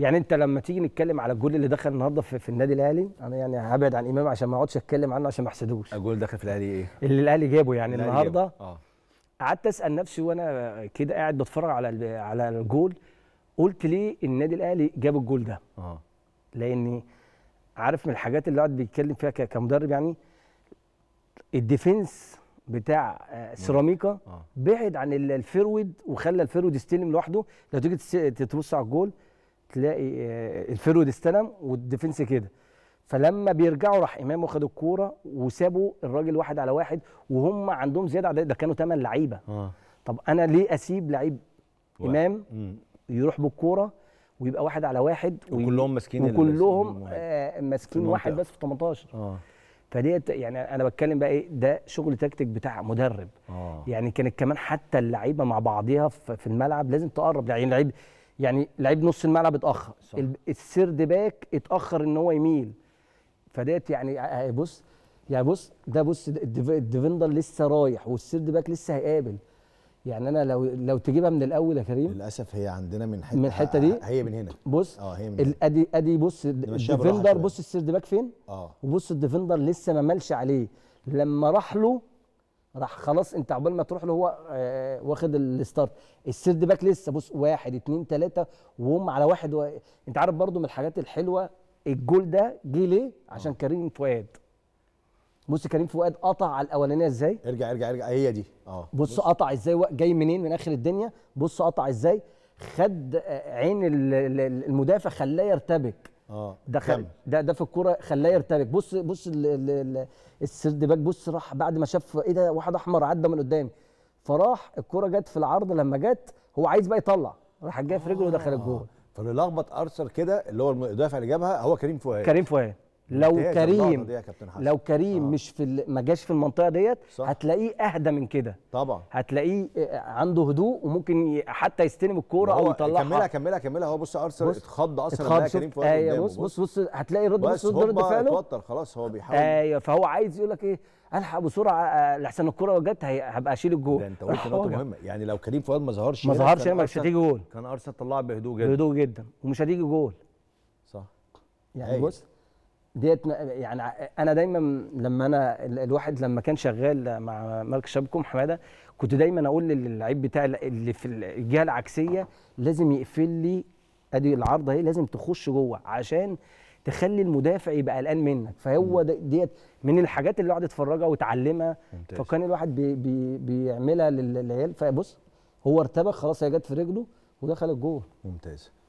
يعني انت لما تيجي نتكلم على الجول اللي دخل النهارده في, في النادي الاهلي انا يعني هبعد عن امام عشان ما اقعدش اتكلم عنه عشان ما احسدوش الجول دخل في الاهلي ايه اللي الاهلي جابه يعني النهارده اه قعدت اسال نفسي وانا كده قاعد بتفرج على على الجول قلت ليه النادي الاهلي جاب الجول ده اه لاني عارف من الحاجات اللي قاعد بيتكلم فيها كمدرب يعني الديفنس بتاع آه، سيراميكا اه. بعد عن الفيرود وخلى الفيرود يستلم لوحده لو تيجي تبص على الجول تلاقي آه، الفيرود استلم والديفنس كده فلما بيرجعوا راح امام واخد الكوره وسابوا الراجل واحد على واحد وهم عندهم زياده عدد ده كانوا ثمان لعيبه آه. طب انا ليه اسيب لعيب امام مم. يروح بالكوره ويبقى واحد على واحد وكلهم ماسكين وكلهم آه ماسكين واحد بس في 18 آه. فديت يعني انا بتكلم بقى ايه ده شغل تكتيك بتاع مدرب آه. يعني كانت كمان حتى اللعيبه مع بعضيها في الملعب لازم تقرب يعني لعيب يعني لعيب نص الملعب اتاخر السيرد باك اتاخر ان هو يميل فديت يعني آه، آه، بص يعني بص ده بص الديفندر لسه رايح والسيرد باك لسه هيقابل يعني انا لو لو تجيبها من الاول يا كريم للاسف هي عندنا من حته من الحته دي هي من هنا بص اه هي من هنا ادي ادي بص الديفندر بص السيرد باك فين اه وبص الديفندر لسه ما مالش عليه لما راح له راح خلاص انت عقبال ما تروح له هو آه واخد الستارت السيرد باك لسه بص واحد اتنين تلاته وهم على واحد و... انت عارف برضو من الحاجات الحلوه الجول ده جه ليه؟ عشان آه. كريم فؤاد بص كريم فؤاد قطع على الاولانيه ازاي؟ ارجع ارجع ارجع هي دي اه بص, بص قطع ازاي جاي منين من اخر الدنيا بص قطع ازاي خد عين المدافع خلاه يرتبك اه ده ده ده في الكوره خلاه يرتبك بص بص السرد باك بص راح بعد ما شاف ايه ده واحد احمر عدى من قدامي فراح الكوره جت في العرض لما جت هو عايز بقى يطلع راح جاي في رجله ودخل الجول آه، فاللي لخبط ارسنال كده اللي هو المدافع اللي جابها هو كريم فؤاد كريم فؤاد لو كريم لو كريم آه. مش في ما جاش في المنطقه ديت هتلاقيه اهدى من كده طبعا هتلاقيه آه، عنده هدوء وممكن حتى يستلم الكوره او يطلعها كملها كملها كملها هو بص ارسنال اتخض اصلا لما كريم في آية بص بص بص هتلاقي رد بص رد فعله اتوتر خلاص هو بيحاول ايوه فهو عايز يقول لك ايه الحق بسرعه آه، آه، لحسن الكوره لو جت هبقى اشيل الجول ده انت قلت نقطه مهمه يعني لو كريم فؤاد ما ظهرش ما ظهرش مش هتيجي جول كان ارسنال طلعها بهدوء جدا بهدوء جدا ومش هتيجي جول صح يعني أيوه. بص ديت يعني انا دايما لما انا الواحد لما كان شغال مع مركز شبكه حماده كنت دايما اقول للعيب بتاعي اللي في الجهه العكسيه لازم يقفل لي ادي العارضه اهي لازم تخش جوه عشان تخلي المدافع يبقى قلقان منك فهو ديت من الحاجات اللي الواحد اتفرجها وتعلمها فكان الواحد بي بي بيعملها للعيال فبص هو ارتبك خلاص هي جت في رجله ودخلت جوه ممتاز